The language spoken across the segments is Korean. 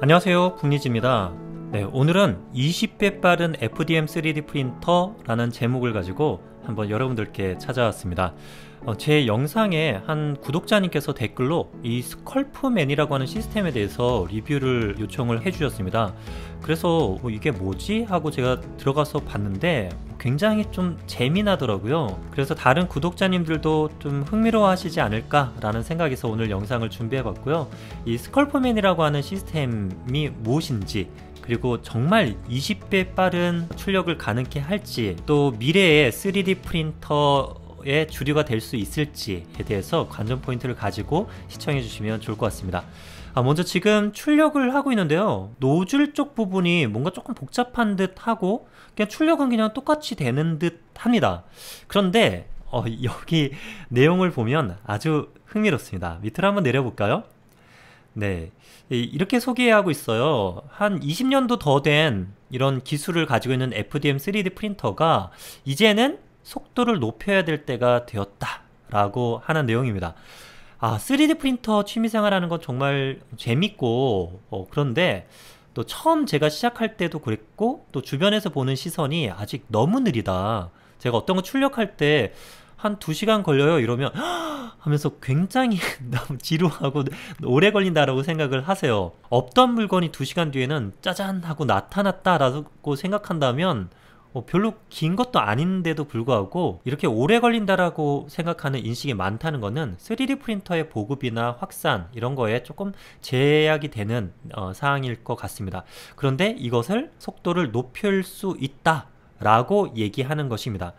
안녕하세요. 국리지입니다. 네, 오늘은 20배 빠른 FDM 3D 프린터라는 제목을 가지고 한번 여러분들께 찾아왔습니다. 어, 제 영상에 한 구독자님께서 댓글로 이 스컬프맨이라고 하는 시스템에 대해서 리뷰를 요청을 해주셨습니다. 그래서 어, 이게 뭐지? 하고 제가 들어가서 봤는데 굉장히 좀 재미나더라고요. 그래서 다른 구독자님들도 좀 흥미로워 하시지 않을까라는 생각에서 오늘 영상을 준비해 봤고요. 이 스컬프맨이라고 하는 시스템이 무엇인지 그리고 정말 20배 빠른 출력을 가능케 할지 또 미래의 3D 프린터 의 주류가 될 수 있을지에 대해서 관전 포인트를 가지고 시청해 주시면 좋을 것 같습니다. 아, 먼저 지금 출력을 하고 있는데요. 노즐 쪽 부분이 뭔가 조금 복잡한 듯 하고 그냥 출력은 그냥 똑같이 되는 듯 합니다. 그런데 어, 여기 내용을 보면 아주 흥미롭습니다. 밑으로 한번 내려볼까요? 네. 이렇게 소개하고 있어요. 한 20년도 더 된 이런 기술을 가지고 있는 FDM 3D 프린터가 이제는 속도를 높여야 될 때가 되었다. 라고 하는 내용입니다. 아 3D 프린터 취미생활하는 건 정말 재밌고 어, 그런데 또 처음 제가 시작할 때도 그랬고 또 주변에서 보는 시선이 아직 너무 느리다. 제가 어떤 거 출력할 때 한2시간 걸려요 이러면 하면서 굉장히 지루하고 오래 걸린다라고 생각을 하세요. 없던 물건이 2시간 뒤에는 짜잔 하고 나타났다라고 생각한다면 어, 별로 긴 것도 아닌데도 불구하고 이렇게 오래 걸린다라고 생각하는 인식이 많다는 것은 3D 프린터의 보급이나 확산 이런 거에 조금 제약이 되는 어, 사항일 것 같습니다. 그런데 이것을 속도를 높일 수 있다라고 얘기하는 것입니다.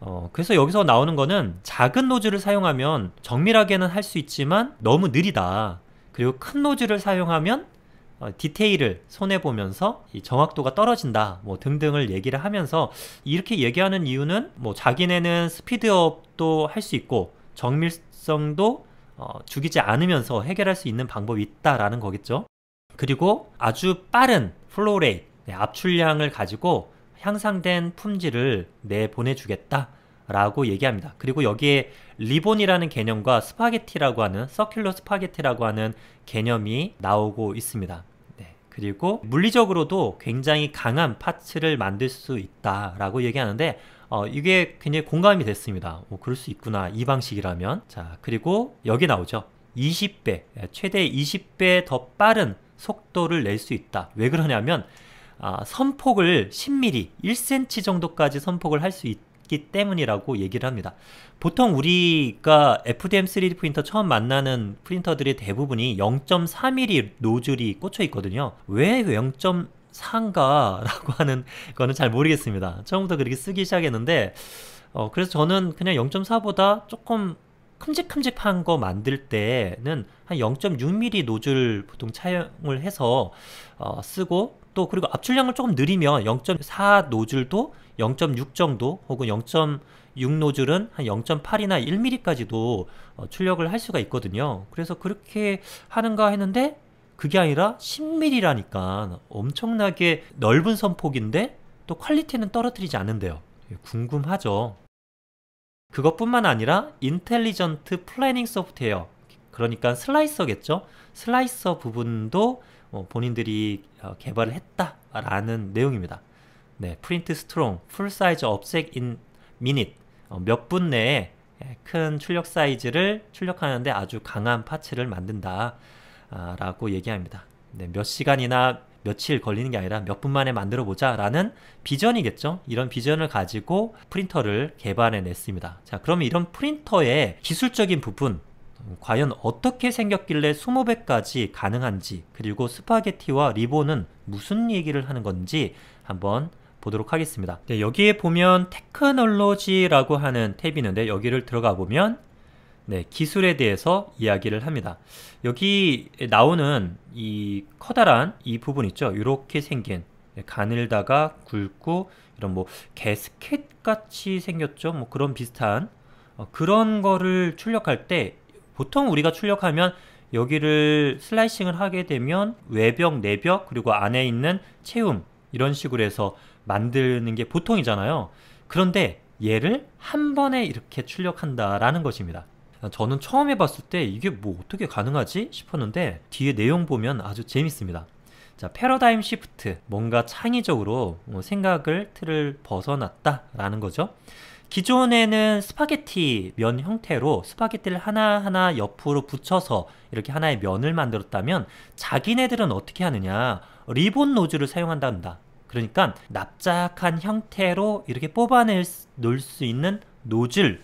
어, 그래서 여기서 나오는 거는 작은 노즐을 사용하면 정밀하게는 할 수 있지만 너무 느리다. 그리고 큰 노즐을 사용하면 어, 디테일을 손해보면서 정확도가 떨어진다 뭐 등등을 얘기를 하면서 이렇게 얘기하는 이유는 뭐 자기네는 스피드업도 할 수 있고 정밀성도 어, 죽이지 않으면서 해결할 수 있는 방법이 있다라는 거겠죠 그리고 아주 빠른 플로우 레이트 네, 압출량을 가지고 향상된 품질을 내보내주겠다 라고 얘기합니다 그리고 여기에 리본이라는 개념과 스파게티라고 하는 서큘러 스파게티라고 하는 개념이 나오고 있습니다. 네. 그리고 물리적으로도 굉장히 강한 파츠를 만들 수 있다라고 얘기하는데 어, 이게 굉장히 공감이 됐습니다. 어, 그럴 수 있구나. 이 방식이라면. 자, 그리고 여기 나오죠. 20배, 예, 최대 20배 더 빠른 속도를 낼 수 있다. 왜 그러냐면 아, 선폭을 10mm, 1cm 정도까지 선폭을 할 수 있다. 기 때문이라고 얘기를 합니다. 보통 우리가 FDM 3D 프린터 처음 만나는 프린터들의 대부분이 0.3mm 노즐이 꽂혀 있거든요. 왜 0.3가라고 하는 거는 잘 모르겠습니다. 처음부터 그렇게 쓰기 시작했는데 어, 그래서 저는 그냥 0.4보다 조금 큼직큼직한 거 만들 때는 한 0.6mm 노즐 보통 차용을 해서 어, 쓰고 또 그리고 압출량을 조금 늘리면0.4 노즐도 0.6 정도 혹은 0.6 노즐은 한 0.8이나 1mm까지도 어, 출력을 할 수가 있거든요. 그래서 그렇게 하는가 했는데 그게 아니라 10mm라니까 엄청나게 넓은 선폭인데 또 퀄리티는 떨어뜨리지 않는데요. 궁금하죠. 그것뿐만 아니라 인텔리전트 플래닝 소프트웨어 그러니까 슬라이서겠죠. 슬라이서 부분도 어, 본인들이 어, 개발을 했다라는 내용입니다. 네, 프린트 스트롱, 풀 사이즈 업색 인 미닛 어, 몇분 내에 예, 큰 출력 사이즈를 출력하는데 아주 강한 파츠를 만든다 라고 얘기합니다. 네, 몇 시간이나 며칠 걸리는 게 아니라 몇 분 만에 만들어 보자 라는 비전이겠죠. 이런 비전을 가지고 프린터를 개발해 냈습니다. 자, 그러면 이런 프린터의 기술적인 부분 과연 어떻게 생겼길래 20배까지 가능한지 그리고 스파게티와 리본은 무슨 얘기를 하는 건지 한번 보도록 하겠습니다. 네, 여기에 보면 테크놀로지라고 하는 탭이 있는데 여기를 들어가 보면 네, 기술에 대해서 이야기를 합니다. 여기 나오는 이 커다란 이 부분 있죠? 이렇게 생긴 네, 가늘다가 굵고 이런 뭐 개스켓 같이 생겼죠? 뭐 그런 비슷한 어, 그런 거를 출력할 때 보통 우리가 출력하면 여기를 슬라이싱을 하게 되면 외벽, 내벽 그리고 안에 있는 채움 이런 식으로 해서 만드는 게 보통이잖아요. 그런데 얘를 한 번에 이렇게 출력한다라는 것입니다. 저는 처음 해봤을 때 이게 뭐 어떻게 가능하지 싶었는데 뒤에 내용 보면 아주 재밌습니다. 자, 패러다임 시프트. 뭔가 창의적으로 뭐 생각을 틀을 벗어났다라는 거죠. 기존에는 스파게티 면 형태로 스파게티를 하나하나 옆으로 붙여서 이렇게 하나의 면을 만들었다면 자기네들은 어떻게 하느냐. 리본 노즐을 사용한다 그러니까 납작한 형태로 이렇게 뽑아낼 놓을 수 있는 노즐을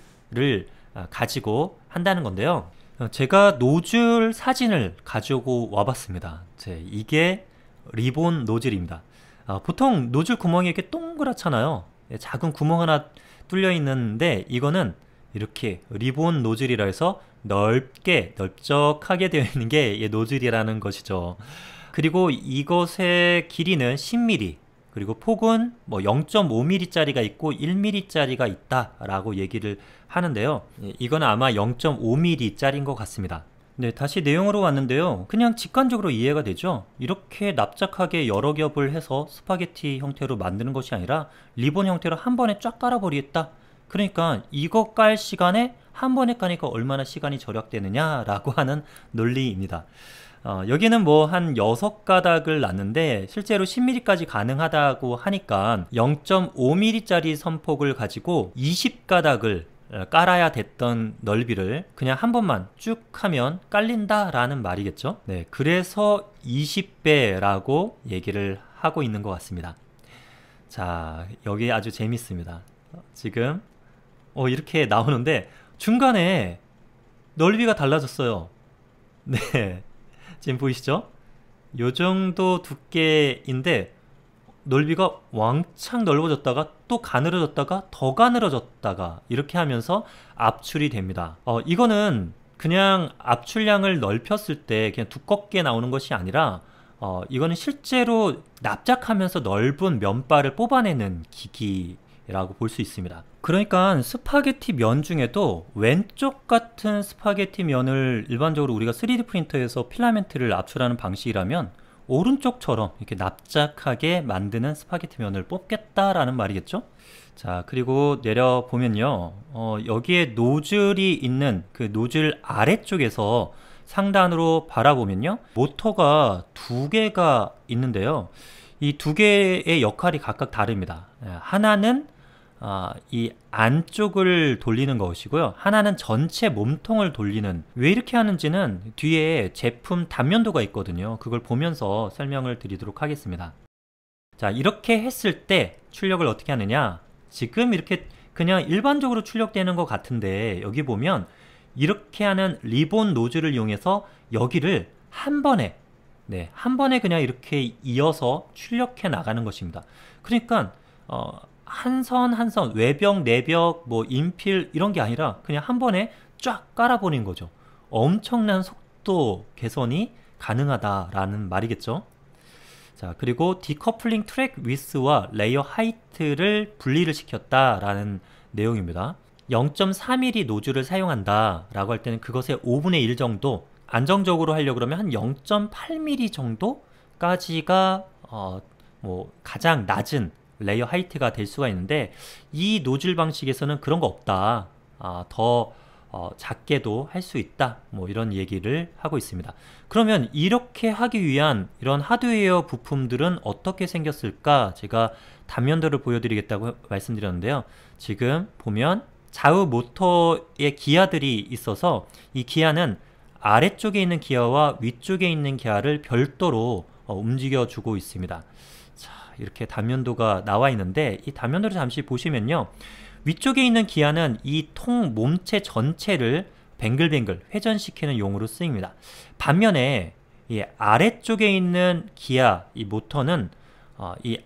아, 가지고 한다는 건데요. 어, 제가 노즐 사진을 가지고 와봤습니다. 이게 리본 노즐입니다. 아, 보통 노즐 구멍이 이렇게 동그랗잖아요. 예, 작은 구멍 하나 뚫려 있는데 이거는 이렇게 리본 노즐이라 해서 넓게 넓적하게 되어 있는 게 노즐이라는 것이죠. 그리고 이것의 길이는 10mm 그리고 폭은 뭐 0.5mm짜리가 있고 1mm짜리가 있다라고 얘기를 하는데요. 예, 이건 아마 0.5mm짜리인 것 같습니다. 네, 다시 내용으로 왔는데요. 그냥 직관적으로 이해가 되죠? 이렇게 납작하게 여러 겹을 해서 스파게티 형태로 만드는 것이 아니라 리본 형태로 한 번에 쫙 깔아버리겠다. 그러니까 이거 깔 시간에 한 번에 까니까 얼마나 시간이 절약되느냐라고 하는 논리입니다. 어, 여기는 뭐 한 6가닥을 놨는데 실제로 10mm까지 가능하다고 하니까 0.5mm짜리 선폭을 가지고 20가닥을 어, 깔아야 됐던 넓이를 그냥 한 번만 쭉 하면 깔린다라는 말이겠죠. 네, 그래서 20배라고 얘기를 하고 있는 것 같습니다. 자, 여기 아주 재밌습니다. 지금 어, 이렇게 나오는데 중간에 넓이가 달라졌어요. 네. 지금 보이시죠? 요 정도 두께인데 넓이가 왕창 넓어졌다가 또 가늘어졌다가 더 가늘어졌다가 이렇게 하면서 압출이 됩니다. 어, 이거는 그냥 압출량을 넓혔을 때 그냥 두껍게 나오는 것이 아니라 어, 이거는 실제로 납작하면서 넓은 면발을 뽑아내는 기기 라고 볼 수 있습니다. 그러니까 스파게티 면 중에도 왼쪽 같은 스파게티 면을 일반적으로 우리가 3D 프린터에서 필라멘트를 압출하는 방식이라면 오른쪽처럼 이렇게 납작하게 만드는 스파게티 면을 뽑겠다라는 말이겠죠? 자, 그리고 내려보면요. 어, 여기에 노즐이 있는 그 노즐 아래쪽에서 상단으로 바라보면요. 모터가 두 개가 있는데요. 이 두 개의 역할이 각각 다릅니다. 예, 하나는 아, 이 안쪽을 돌리는 것이고요. 하나는 전체 몸통을 돌리는 왜 이렇게 하는지는 뒤에 제품 단면도가 있거든요. 그걸 보면서 설명을 드리도록 하겠습니다. 자, 이렇게 했을 때 출력을 어떻게 하느냐? 지금 이렇게 그냥 일반적으로 출력되는 것 같은데 여기 보면 이렇게 하는 리본 노즐을 이용해서 여기를 한 번에 네, 한 번에 그냥 이렇게 이어서 출력해 나가는 것입니다. 그러니까 어, 한선한선 외벽 내벽 뭐 인필 이런 게 아니라 그냥 한 번에 쫙 깔아버린 거죠. 엄청난 속도 개선이 가능하다라는 말이겠죠. 자 그리고 디커플링 트랙 위스와 레이어 하이트를 분리를 시켰다라는 내용입니다. 0 3 m m 노즐을 사용한다 라고 할 때는 그것의 5분의 1 정도 안정적으로 하려고 그러면 한 0.8mm 정도까지가 어, 뭐 가장 낮은 레이어 하이트가 될 수가 있는데 이 노즐 방식에서는 그런 거 없다. 아, 더 어, 작게도 할 수 있다 뭐 이런 얘기를 하고 있습니다 그러면 이렇게 하기 위한 이런 하드웨어 부품들은 어떻게 생겼을까 제가 단면도를 보여드리겠다고 말씀드렸는데요 지금 보면 좌우 모터의 기아들이 있어서 이 기아는 아래쪽에 있는 기아와 위쪽에 있는 기아를 별도로 어, 움직여주고 있습니다 이렇게 단면도가 나와 있는데 이 단면도를 잠시 보시면요. 위쪽에 있는 기아는 이 통 몸체 전체를 뱅글뱅글 회전시키는 용으로 쓰입니다. 반면에 이 아래쪽에 있는 기아 이 모터는 어, 이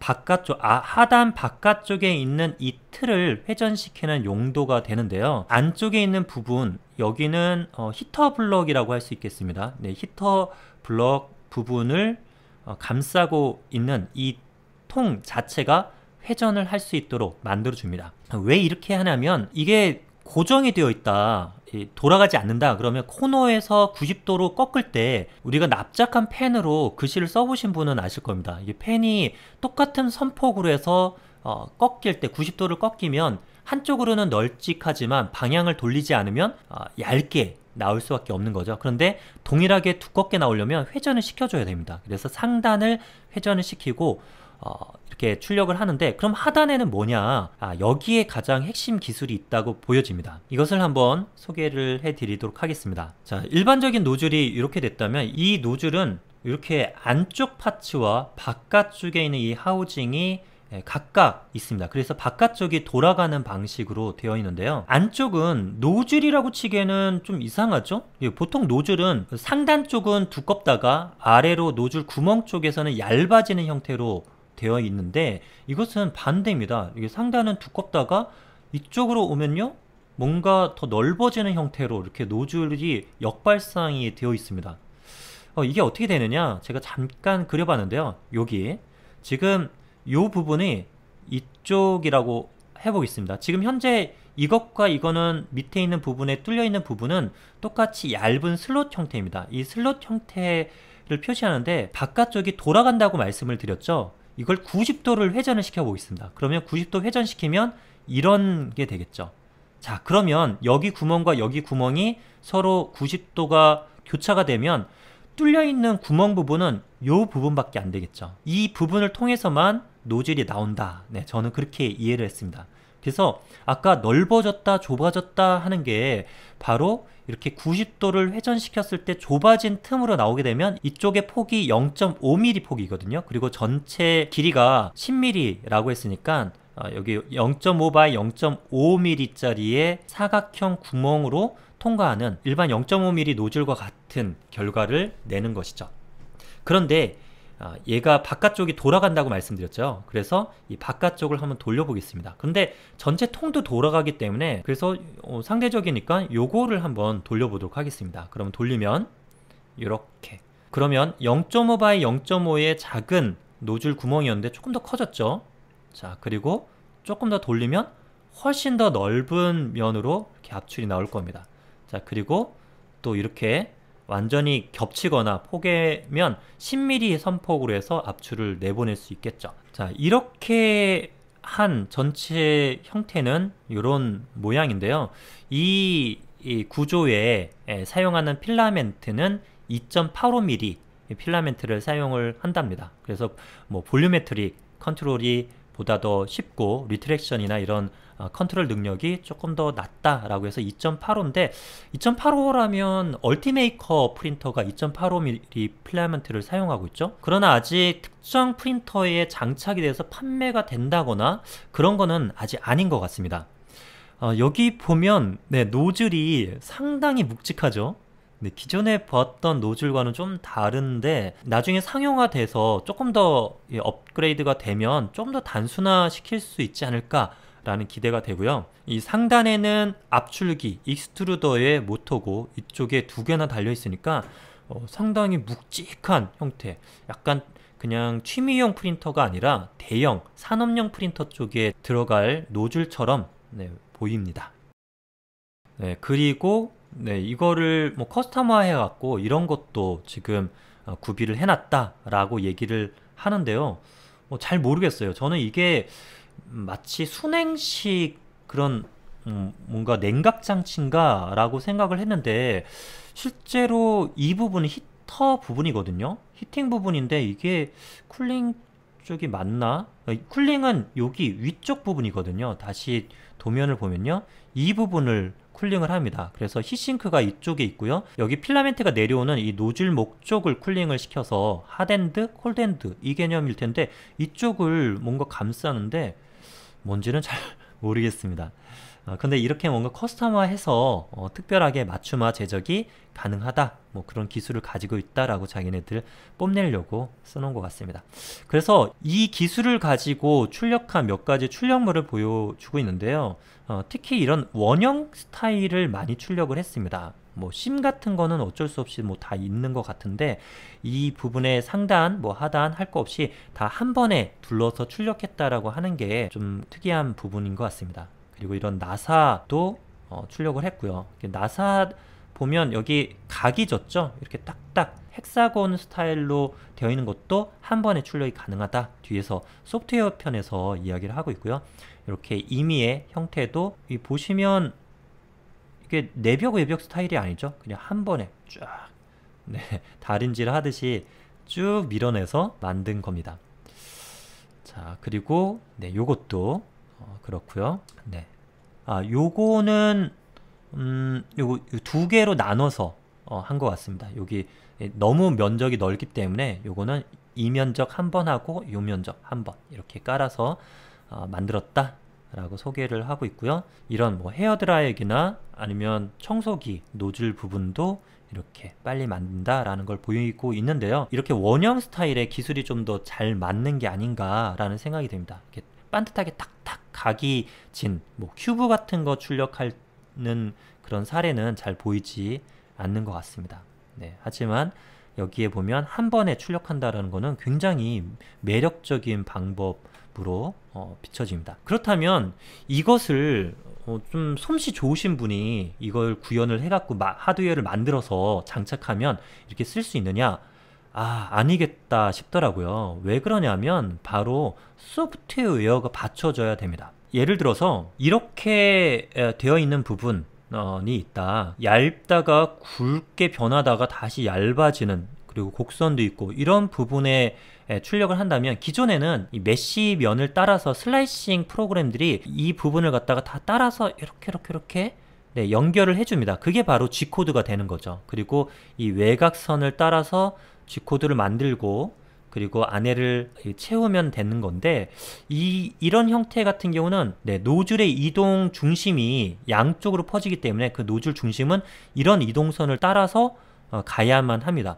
바깥쪽 아, 하단 바깥쪽에 있는 이 틀을 회전시키는 용도가 되는데요. 안쪽에 있는 부분 여기는 어, 히터 블럭이라고 할 수 있겠습니다. 네, 히터 블럭 부분을 어, 감싸고 있는 이 통 자체가 회전을 할 수 있도록 만들어 줍니다. 왜 이렇게 하냐면 이게 고정이 되어 있다. 돌아가지 않는다. 그러면 코너에서 90도로 꺾을 때 우리가 납작한 펜으로 글씨를 써보신 분은 아실 겁니다. 이 펜이 똑같은 선폭으로 해서 어, 꺾일 때 90도를 꺾이면 한쪽으로는 널찍하지만 방향을 돌리지 않으면 어, 얇게 나올 수밖에 없는 거죠. 그런데 동일하게 두껍게 나오려면 회전을 시켜줘야 됩니다. 그래서 상단을 회전을 시키고 어, 이렇게 출력을 하는데 그럼 하단에는 뭐냐 아, 여기에 가장 핵심 기술이 있다고 보여집니다 이것을 한번 소개를 해 드리도록 하겠습니다 자 일반적인 노즐이 이렇게 됐다면 이 노즐은 이렇게 안쪽 파츠와 바깥쪽에 있는 이 하우징이 예, 각각 있습니다. 그래서 바깥쪽이 돌아가는 방식으로 되어 있는데요. 안쪽은 노즐이라고 치기에는 좀 이상하죠? 예, 보통 노즐은 상단 쪽은 두껍다가 아래로 노즐 구멍 쪽에서는 얇아지는 형태로 되어 있는데 이것은 반대입니다. 이게 상단은 두껍다가 이쪽으로 오면요. 뭔가 더 넓어지는 형태로 이렇게 노즐이 역발상이 되어 있습니다. 어, 이게 어떻게 되느냐? 제가 잠깐 그려봤는데요. 여기 지금 요 부분이 이쪽이라고 해보겠습니다. 지금 현재 이것과 이거는 밑에 있는 부분에 뚫려 있는 부분은 똑같이 얇은 슬롯 형태입니다. 이 슬롯 형태를 표시하는데 바깥쪽이 돌아간다고 말씀을 드렸죠. 이걸 90도를 회전을 시켜 보겠습니다. 그러면 90도 회전시키면 이런 게 되겠죠. 자, 그러면 여기 구멍과 여기 구멍이 서로 90도가 교차가 되면 뚫려 있는 구멍 부분은 이 부분밖에 안 되겠죠. 이 부분을 통해서만 노즐이 나온다. 네, 저는 그렇게 이해를 했습니다. 그래서 아까 넓어졌다, 좁아졌다 하는 게 바로 이렇게 90도를 회전시켰을 때 좁아진 틈으로 나오게 되면 이쪽의 폭이 0.5mm 폭이거든요. 그리고 전체 길이가 10mm라고 했으니까 어, 여기 0.5 by 0.5mm짜리의 사각형 구멍으로 통과하는 일반 0.5mm 노즐과 같은 결과를 내는 것이죠. 그런데 아, 얘가 바깥쪽이 돌아간다고 말씀드렸죠. 그래서 이 바깥쪽을 한번 돌려보겠습니다. 근데 전체 통도 돌아가기 때문에 그래서 어, 상대적이니까 요거를 한번 돌려보도록 하겠습니다. 그럼 돌리면 이렇게 그러면 0.5 바이 0.5의 작은 노즐 구멍이었는데 조금 더 커졌죠. 자 그리고 조금 더 돌리면 훨씬 더 넓은 면으로 이렇게 압출이 나올 겁니다. 자 그리고 또 이렇게 완전히 겹치거나 포개면 10mm 선폭으로 해서 압출을 내보낼 수 있겠죠. 자, 이렇게 한 전체 형태는 이런 모양인데요. 이, 이 구조에 에, 사용하는 필라멘트는 2.85mm 필라멘트를 사용을 한답니다. 그래서 뭐 볼륨메트릭 컨트롤이 보다 더 쉽고 리트렉션이나 이런 어, 컨트롤 능력이 조금 더 낮다라고 해서 2.85인데 2.85라면 얼티메이커 프린터가 2.85mm 필라멘트를 사용하고 있죠. 그러나 아직 특정 프린터에 장착이 돼서 판매가 된다거나 그런 거는 아직 아닌 것 같습니다. 어, 여기 보면 네, 노즐이 상당히 묵직하죠. 네, 기존에 봤던 노즐과는 좀 다른데 나중에 상용화돼서 조금 더 업그레이드가 되면 좀 더 단순화 시킬 수 있지 않을까 라는 기대가 되고요. 이 상단에는 압출기 익스트루더의 모터고 이쪽에 두 개나 달려 있으니까 어, 상당히 묵직한 형태 약간 그냥 취미용 프린터가 아니라 대형 산업용 프린터 쪽에 들어갈 노즐처럼 네, 보입니다. 네, 그리고 네, 이거를 뭐 커스터마해 갖고 이런 것도 지금 어, 구비를 해놨다라고 얘기를 하는데요. 뭐 잘 모르겠어요. 저는 이게 마치 순행식 그런 음, 뭔가 냉각 장치인가라고 생각을 했는데 실제로 이 부분은 히터 부분이거든요. 히팅 부분인데 이게 쿨링 쪽이 맞나? 어, 쿨링은 여기 위쪽 부분이거든요. 다시 도면을 보면요. 이 부분을 쿨링을 합니다. 그래서 히싱크가 이쪽에 있고요. 여기 필라멘트가 내려오는 이 노즐 목 쪽을 쿨링을 시켜서 핫엔드, 콜덴드 이 개념일 텐데 이쪽을 뭔가 감싸는데 뭔지는 잘 모르겠습니다. 어, 근데 이렇게 뭔가 커스터마해서 어, 특별하게 맞춤화 제작이 가능하다 뭐 그런 기술을 가지고 있다라고 자기네들 뽐내려고 쓰는 것 같습니다. 그래서 이 기술을 가지고 출력한 몇 가지 출력물을 보여주고 있는데요. 어, 특히 이런 원형 스타일을 많이 출력을 했습니다. 뭐심 같은 거는 어쩔 수 없이 뭐 다 있는 것 같은데 이 부분에 상단 뭐 하단 할 거 없이 다 한 번에 둘러서 출력했다라고 하는 게 좀 특이한 부분인 것 같습니다. 그리고 이런 나사도 어 출력을 했고요. 나사 보면 여기 각이 졌죠? 이렇게 딱딱 헥사곤 스타일로 되어 있는 것도 한 번에 출력이 가능하다. 뒤에서 소프트웨어 편에서 이야기를 하고 있고요. 이렇게 임의의 형태도 보시면 이게 내벽 외벽 스타일이 아니죠. 그냥 한 번에 쫙 네, 다림질 하듯이 쭉 밀어내서 만든 겁니다. 자, 그리고 네, 요것도 어, 그렇고요. 네. 아, 요거는 음, 요거 두 개로 나눠서 어, 한것 같습니다. 여기 예, 너무 면적이 넓기 때문에 요거는 이 면적 한 번 하고 요 면적 한 번 이렇게 깔아서 어, 만들었다 라고 소개를 하고 있고요. 이런 뭐 헤어드라이기나 아니면 청소기, 노즐 부분도 이렇게 빨리 만든다라는 걸 보이고 있는데요. 이렇게 원형 스타일의 기술이 좀 더 잘 맞는 게 아닌가라는 생각이 듭니다. 이렇게 반듯하게 탁탁 각이 진, 뭐 큐브 같은 거 출력하는 그런 사례는 잘 보이지 않는 것 같습니다. 네, 하지만 여기에 보면 한 번에 출력한다라는 거는 굉장히 매력적인 방법 으로 어, 비춰집니다. 그렇다면 이것을 어, 좀 솜씨 좋으신 분이 이걸 구현을 해갖고 마, 하드웨어를 만들어서 장착하면 이렇게 쓸 수 있느냐? 아, 아니겠다 싶더라고요. 왜 그러냐면 바로 소프트웨어가 받쳐져야 됩니다. 예를 들어서 이렇게 되어 있는 부분이 있다. 얇다가 굵게 변하다가 다시 얇아지는 그리고 곡선도 있고 이런 부분에 출력을 한다면 기존에는 이 메쉬 면을 따라서 슬라이싱 프로그램들이 이 부분을 갖다가 다 따라서 이렇게 이렇게 이렇게 네, 연결을 해줍니다. 그게 바로 G코드가 되는 거죠. 그리고 이 외곽선을 따라서 G코드를 만들고 그리고 안에를 채우면 되는 건데 이 이런 형태 같은 경우는 네, 노즐의 이동 중심이 양쪽으로 퍼지기 때문에 그 노즐 중심은 이런 이동선을 따라서 어, 가야만 합니다.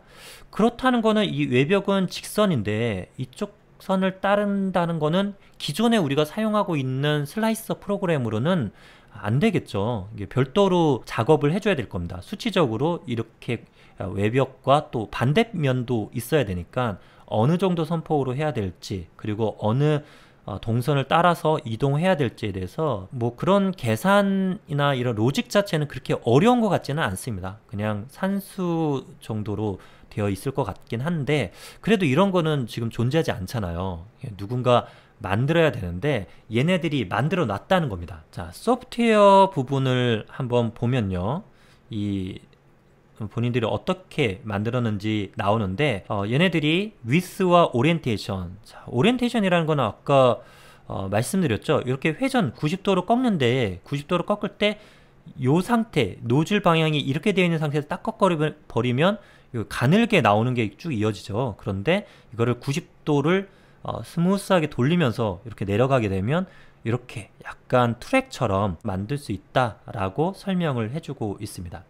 그렇다는 거는 이 외벽은 직선인데 이쪽 선을 따른다는 거는 기존에 우리가 사용하고 있는 슬라이서 프로그램으로는 안 되겠죠. 별도로 작업을 해줘야 될 겁니다. 수치적으로 이렇게 어, 외벽과 또 반대면도 있어야 되니까 어느 정도 선폭으로 해야 될지 그리고 어느 어, 동선을 따라서 이동해야 될지에 대해서 뭐 그런 계산이나 이런 로직 자체는 그렇게 어려운 것 같지는 않습니다. 그냥 산수 정도로 되어 있을 것 같긴 한데 그래도 이런 거는 지금 존재하지 않잖아요. 누군가 만들어야 되는데 얘네들이 만들어 놨다는 겁니다. 자, 소프트웨어 부분을 한번 보면요. 이 본인들이 어떻게 만들었는지 나오는데 어, 얘네들이 위스와 오리엔테이션 자, 오리엔테이션이라는 건 아까 어, 말씀드렸죠 이렇게 회전 90도로 꺾는데 90도로 꺾을 때요 상태 노즐 방향이 이렇게 되어 있는 상태에서 딱 꺾어버리면 가늘게 나오는 게 쭉 이어지죠 그런데 이거를 90도를 어, 스무스하게 돌리면서 이렇게 내려가게 되면 이렇게 약간 트랙처럼 만들 수 있다라고 설명을 해주고 있습니다.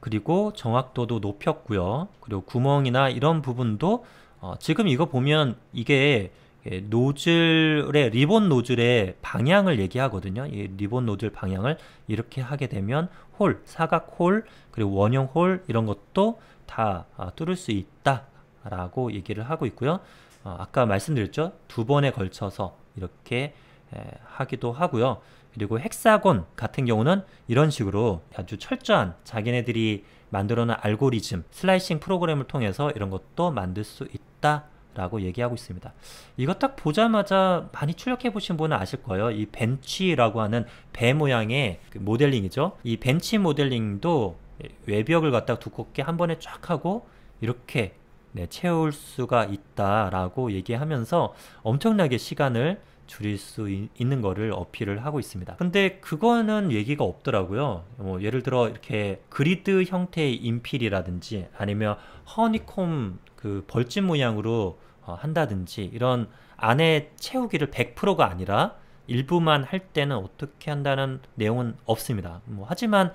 그리고 정확도도 높였고요. 그리고 구멍이나 이런 부분도 어, 지금 이거 보면 이게 예, 노즐의 리본 노즐의 방향을 얘기하거든요. 이 리본 노즐 방향을 이렇게 하게 되면 홀, 사각 홀, 그리고 원형 홀 이런 것도 다 아, 뚫을 수 있다라고 얘기를 하고 있고요. 어, 아까 말씀드렸죠. 두 번에 걸쳐서 이렇게 에, 하기도 하고요. 그리고 헥사곤 같은 경우는 이런 식으로 아주 철저한 자기네들이 만들어놓은 알고리즘, 슬라이싱 프로그램을 통해서 이런 것도 만들 수 있다. 라고 얘기하고 있습니다. 이것 딱 보자마자 많이 출력해 보신 분은 아실 거예요. 이 벤치라고 하는 배 모양의 그 모델링이죠. 이 벤치 모델링도 외벽을 갖다 가 두껍게 한 번에 쫙 하고 이렇게 네, 채울 수가 있다라고 얘기하면서 엄청나게 시간을 줄일 수 있, 는 거를 어필을 하고 있습니다. 근데 그거는 얘기가 없더라고요. 뭐 예를 들어 이렇게 그리드 형태의 인필이라든지 아니면 허니콤 그 벌집 모양으로 어, 한다든지 이런 안에 채우기를 100%가 아니라 일부만 할 때는 어떻게 한다는 내용은 없습니다. 뭐 하지만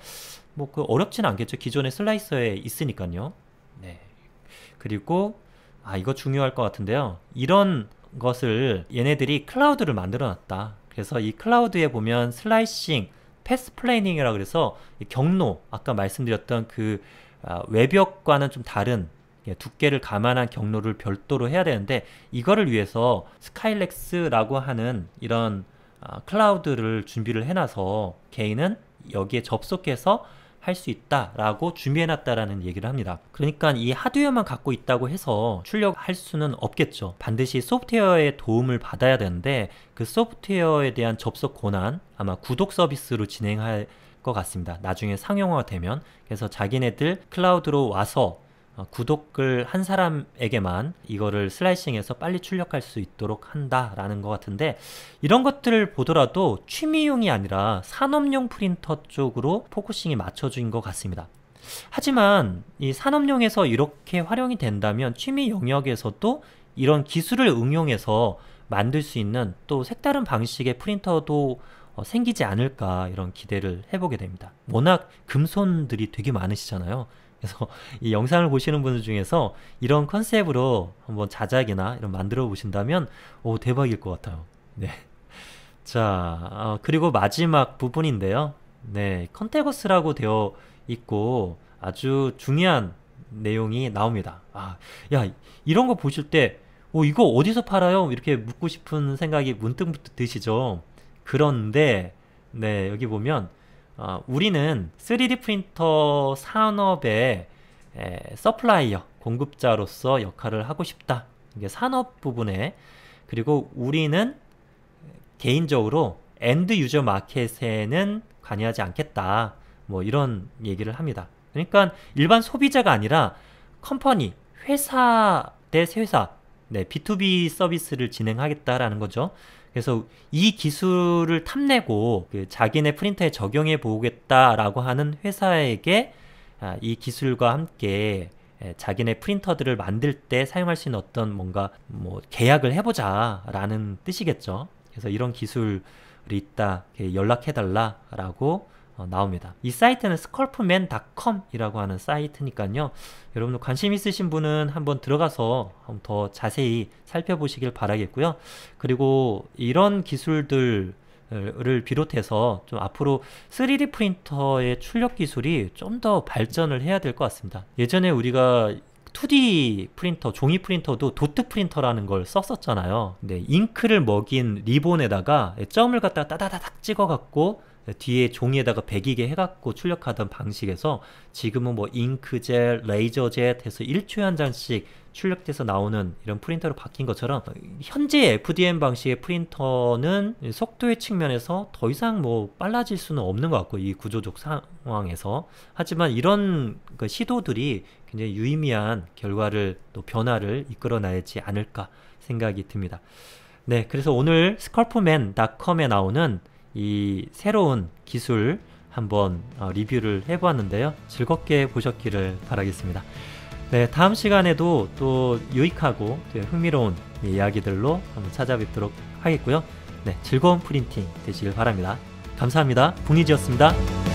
뭐 그 어렵지는 않겠죠. 기존의 슬라이서에 있으니까요. 네. 그리고 아 이거 중요할 것 같은데요. 이런 것을 얘네들이 클라우드를 만들어 놨다. 그래서 이 클라우드에 보면 슬라이싱, 패스 플레이닝이라 그래서 경로, 아까 말씀드렸던 그 아, 외벽과는 좀 다른 예, 두께를 감안한 경로를 별도로 해야 되는데 이거를 위해서 스카일렉스라고 하는 이런 아, 클라우드를 준비를 해놔서 개인은 여기에 접속해서 할수 있다라고 준비해놨다라는 얘기를 합니다. 그러니까 이 하드웨어만 갖고 있다고 해서 출력할 수는 없겠죠. 반드시 소프트웨어의 도움을 받아야 되는데 그 소프트웨어에 대한 접속 권한 아마 구독 서비스로 진행할 것 같습니다. 나중에 상용화되면 그래서 자기네들 클라우드로 와서 어, 구독을한 사람에게만 이거를 슬라이싱해서 빨리 출력할 수 있도록 한다라는 것 같은데 이런 것들을 보더라도 취미용이 아니라 산업용 프린터 쪽으로 포커싱이 맞춰진 것 같습니다. 하지만 이 산업용에서 이렇게 활용이 된다면 취미 영역에서도 이런 기술을 응용해서 만들 수 있는 또 색다른 방식의 프린터도 어, 생기지 않을까 이런 기대를 해보게 됩니다. 워낙 금손들이 되게 많으시잖아요. 그래서 이 영상을 보시는 분들 중에서 이런 컨셉으로 한번 자작이나 이런 만들어 보신다면 오 대박일 것 같아요. 네. 자 어, 그리고 마지막 부분인데요. 네 컨테거스라고 되어 있고 아주 중요한 내용이 나옵니다. 아, 야 이런 거 보실 때 어, 이거 어디서 팔아요? 이렇게 묻고 싶은 생각이 문득 드시죠. 그런데 네 여기 보면 어, 우리는 3D 프린터 산업의 에, 서플라이어, 공급자로서 역할을 하고 싶다. 이게 산업 부분에 그리고 우리는 개인적으로 엔드 유저 마켓에는 관여하지 않겠다. 뭐 이런 얘기를 합니다. 그러니까 일반 소비자가 아니라 컴퍼니, 회사 대 회사, 네, B2B 서비스를 진행하겠다라는 거죠. 그래서 이 기술을 탐내고 그 자기네 프린터에 적용해 보겠다라고 하는 회사에게 아, 이 기술과 함께 자기네 프린터들을 만들 때 사용할 수 있는 어떤 뭔가 뭐 계약을 해보자라는 뜻이겠죠. 그래서 이런 기술이 있다 연락해달라라고 어, 나옵니다. 이 사이트는 스컬프 c o m 이라고 하는 사이트니까요. 여러분들 관심 있으신 분은 한번 들어가서 더 자세히 살펴보시길 바라겠고요. 그리고 이런 기술들 를 비롯해서 좀 앞으로 3D 프린터의 출력 기술이 좀 더 발전을 해야 될 것 같습니다. 예전에 우리가 2D 프린터, 종이 프린터도 도트 프린터라는 걸 썼었잖아요. 근데 잉크를 먹인 리본에다가 점을 갖다가 따다다닥 찍어갖고 뒤에 종이에다가 배기게 해갖고 출력하던 방식에서 지금은 뭐 잉크젯, 레이저젯 해서 1초에 한 장씩 출력돼서 나오는 이런 프린터로 바뀐 것처럼 현재 FDM 방식의 프린터는 속도의 측면에서 더 이상 뭐 빨라질 수는 없는 것 같고 이 구조적 상황에서 하지만 이런 그 시도들이 굉장히 유의미한 결과를 또 변화를 이끌어내지 않을까 생각이 듭니다. 네, 그래서 오늘 스컬프맨.com에 나오는 이 새로운 기술 한번 어, 리뷰를 해보았는데요. 즐겁게 보셨기를 바라겠습니다. 네, 다음 시간에도 또 유익하고 흥미로운 이야기들로 한번 찾아뵙도록 하겠고요. 네, 즐거운 프린팅 되시길 바랍니다. 감사합니다. 북리지였습니다.